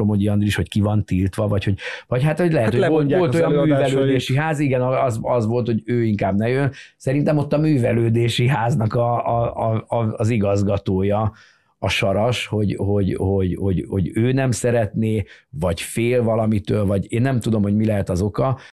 Somogyi Andris, hogy ki van tiltva, vagy hogy, vagy hát hogy lehet, hát hogy volt, volt olyan művelődési ház, igen, az, az volt, hogy ő inkább ne jön. Szerintem ott a művelődési háznak a, a, a, az igazgatója, a saras, hogy, hogy, hogy, hogy, hogy ő nem szeretné, vagy fél valamitől, vagy én nem tudom, hogy mi lehet az oka,